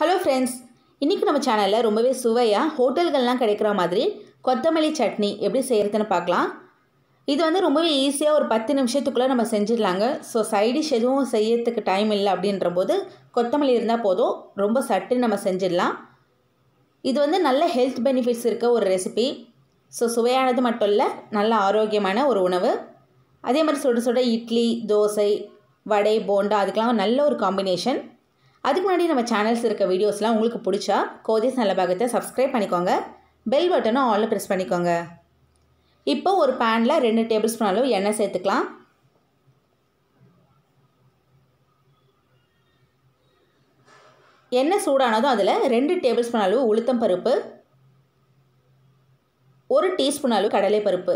hello friends இன்றைக்கி நம்ம சேனலில் ரொம்பவே சுவையாக ஹோட்டல்கள்லாம் கிடைக்கிற மாதிரி கொத்தமல்லி சட்னி எப்படி செய்கிறதுன்னு பார்க்கலாம் இது வந்து ரொம்பவே ஈஸியாக ஒரு பத்து நிமிஷத்துக்குள்ளே நம்ம செஞ்சிடலாங்க ஸோ சைடிஷ் எதுவும் செய்யறதுக்கு டைம் இல்லை அப்படின்ற போது கொத்தமல்லி இருந்தால் போதும் ரொம்ப சட்டு நம்ம செஞ்சிடலாம் இது வந்து நல்ல ஹெல்த் பெனிஃபிட்ஸ் இருக்க ஒரு ரெசிபி ஸோ சுவையானது மட்டும் இல்லை நல்ல ஆரோக்கியமான ஒரு உணவு அதே மாதிரி சுட சுட இட்லி தோசை வடை போண்டா அதுக்கெலாம் நல்ல ஒரு காம்பினேஷன் அதுக்கு முன்னாடி நம்ம சேனல்ஸ் இருக்க வீடியோஸ்லாம் உங்களுக்கு பிடிச்சா கோதிஸ் நல்ல பாகத்தை சப்ஸ்கிரைப் பண்ணிக்கோங்க பெல் பட்டனும் ஆலில் ப்ரெஸ் பண்ணிக்கோங்க இப்போ ஒரு பேனில் ரெண்டு டேபிள் ஸ்பூன் அளவு எண்ணெய் சேர்த்துக்கலாம் எண்ணெய் சூடானதும் அதில் ரெண்டு டேபிள் ஸ்பூன் அளவு உளுத்தம் பருப்பு ஒரு டீஸ்பூன் அளவு கடலைப்பருப்பு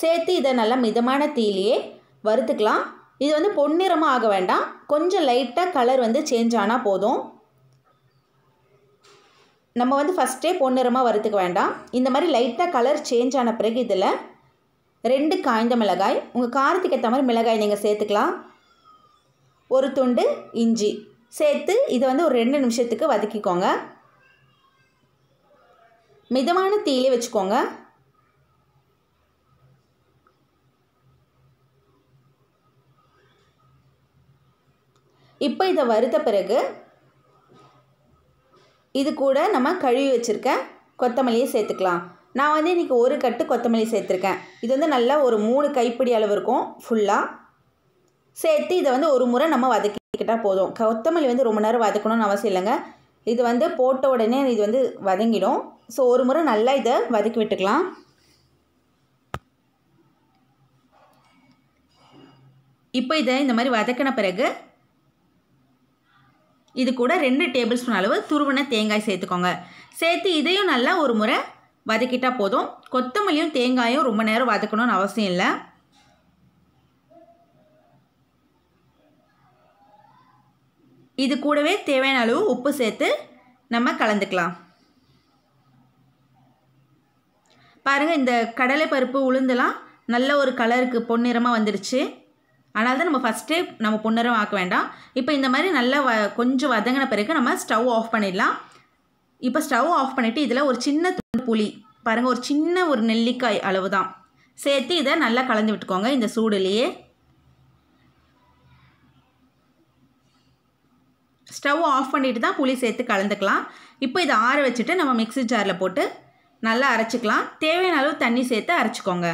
சேர்த்து இதை நல்லா மிதமான தீலையே வறுத்துக்கலாம் இது வந்து பொன்னிறமாக ஆக வேண்டாம் கொஞ்சம் லைட்டாக கலர் வந்து சேஞ்ச் ஆனால் போதும் நம்ம வந்து ஃபஸ்ட்டே பொன்னிறமாக வரத்துக்கு வேண்டாம் இந்த மாதிரி லைட்டாக கலர் சேஞ்ச் ஆன பிறகு இதில் ரெண்டு காய்ந்த மிளகாய் உங்கள் காரத்துக்கு ஏற்ற மாதிரி மிளகாய் நீங்கள் சேர்த்துக்கலாம் ஒரு துண்டு இஞ்சி சேர்த்து இதை வந்து ஒரு ரெண்டு நிமிஷத்துக்கு வதக்கிக்கோங்க மிதமான தீயிலே வச்சுக்கோங்க இப்போ இதை வறுத்த பிறகு இது கூட நம்ம கழுவி வச்சுருக்க கொத்தமல்லியை சேர்த்துக்கலாம் நான் வந்து இன்றைக்கி ஒரு கட்டு கொத்தமல்லி சேர்த்துருக்கேன் இது வந்து நல்லா ஒரு மூணு கைப்பிடி அளவு இருக்கும் ஃபுல்லாக சேர்த்து இதை வந்து ஒரு முறை நம்ம வதக்கிக்கிட்டால் போதும் கொத்தமல்லி வந்து ரொம்ப நேரம் வதக்கணும்னு அவசியம் இல்லைங்க இது வந்து போட்ட உடனே இது வந்து வதங்கிடும் ஸோ ஒரு முறை நல்லா இதை வதக்கி விட்டுக்கலாம் இப்போ இதை இந்த மாதிரி வதக்கின பிறகு இது கூட ரெண்டு டேபிள் ஸ்பூன் அளவு துருவன தேங்காய் சேர்த்துக்கோங்க சேர்த்து இதையும் நல்லா ஒரு முறை வதக்கிட்டால் போதும் கொத்தமல்லியும் தேங்காயும் ரொம்ப நேரம் வதக்கணும்னு அவசியம் இல்லை இது கூடவே தேவையான அளவு உப்பு சேர்த்து நம்ம கலந்துக்கலாம் பாருங்கள் இந்த கடலைப்பருப்பு உளுந்தெல்லாம் நல்ல ஒரு கலருக்கு பொன்னிறமாக வந்துடுச்சு அதனால தான் நம்ம ஃபஸ்ட்டே நம்ம பொன்னரும் ஆக்க வேண்டாம் இப்போ இந்த மாதிரி நல்லா வ கொஞ்சம் வதங்கின பிறகு நம்ம ஸ்டவ் ஆஃப் பண்ணிடலாம் இப்போ ஸ்டவ் ஆஃப் பண்ணிவிட்டு இதில் ஒரு சின்ன துண்டு புளி பாருங்கள் ஒரு சின்ன ஒரு நெல்லிக்காய் அளவு தான் சேர்த்து இதை நல்லா கலந்து விட்டுக்கோங்க இந்த சூடுலேயே ஸ்டவ் ஆஃப் பண்ணிட்டு தான் புளி சேர்த்து கலந்துக்கலாம் இப்போ இதை ஆற வச்சுட்டு நம்ம மிக்சி ஜாரில் போட்டு நல்லா அரைச்சிக்கலாம் தேவையான அளவு தண்ணி சேர்த்து அரைச்சிக்கோங்க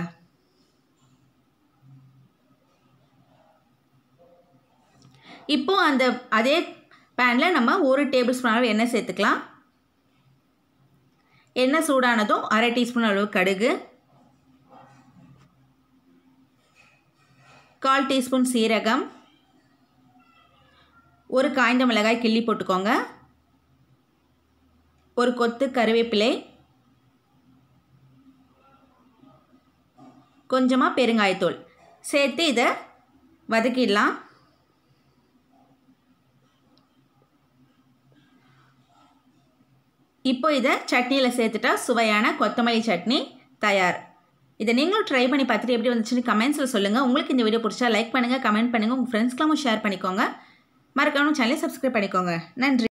இப்போது அந்த அதே பேனில் நம்ம ஒரு டேபிள் ஸ்பூன் அளவு எண்ணெய் சேர்த்துக்கலாம் எண்ணெய் சூடானதும் அரை டீஸ்பூன் அளவு கடுகு கால் டீஸ்பூன் சீரகம் ஒரு காய்ந்த மிளகாய் கிள்ளி போட்டுக்கோங்க ஒரு கொத்து கருவேப்பிலை கொஞ்சமாக பெருங்காயத்தூள் சேர்த்து இதை வதக்கிடலாம் இப்போ இதை சட்னியில் சேர்த்துட்டா சுவையான கொத்தமல்லி சட்னி தயார் இதை நீங்களும் ட்ரை பண்ணி பார்த்துட்டு எப்படி வந்துச்சுன்னு கமெண்ட்ஸில் சொல்லுங்கள் உங்களுக்கு இந்த வீடியோ பிடிச்சா லைக் பண்ணுங்கள் கமெண்ட் பண்ணுங்கள் உங்கள் ஃப்ரெண்ட்ஸ்க்கெலாம் ஷேர் பண்ணிக்கோங்க மறக்காமல் சேனலை சப்ஸ்கிரைப் பண்ணிக்கோங்க நன்றி